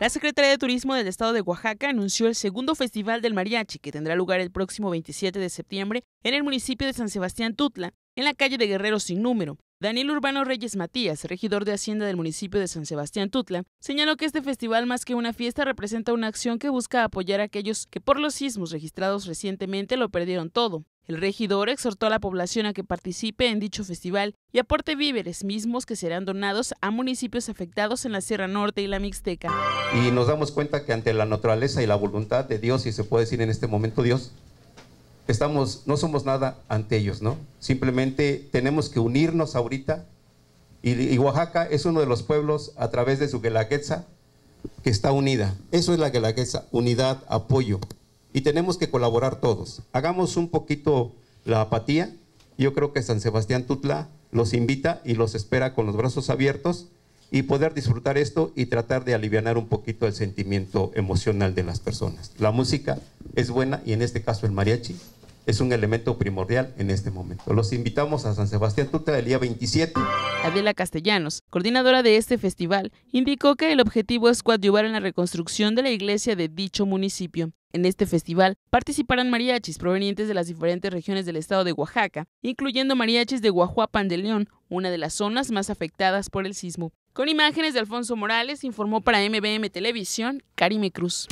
La Secretaría de Turismo del Estado de Oaxaca anunció el segundo Festival del Mariachi, que tendrá lugar el próximo 27 de septiembre en el municipio de San Sebastián Tutla, en la calle de Guerreros sin número. Daniel Urbano Reyes Matías, regidor de Hacienda del municipio de San Sebastián Tutla, señaló que este festival más que una fiesta representa una acción que busca apoyar a aquellos que por los sismos registrados recientemente lo perdieron todo. El regidor exhortó a la población a que participe en dicho festival y aporte víveres mismos que serán donados a municipios afectados en la Sierra Norte y la Mixteca. Y nos damos cuenta que ante la naturaleza y la voluntad de Dios, y se puede decir en este momento Dios, estamos, no somos nada ante ellos, ¿no? Simplemente tenemos que unirnos ahorita. Y, Oaxaca es uno de los pueblos a través de su Guelaguetza que está unida. Eso es la Guelaguetza, unidad, apoyo y tenemos que colaborar todos. Hagamos un poquito la apatía. Yo creo que San Sebastián Tutla los invita y los espera con los brazos abiertos y poder disfrutar esto y tratar de aliviar un poquito el sentimiento emocional de las personas. La música es buena y en este caso el mariachi es un elemento primordial en este momento. Los invitamos a San Sebastián Tuta el día 27. Adela Castellanos, coordinadora de este festival, indicó que el objetivo es coadyuvar en la reconstrucción de la iglesia de dicho municipio. En este festival participarán mariachis provenientes de las diferentes regiones del estado de Oaxaca, incluyendo mariachis de Guajuapan de León, una de las zonas más afectadas por el sismo. Con imágenes de Alfonso Morales, informó para MBM Televisión, Karime Cruz.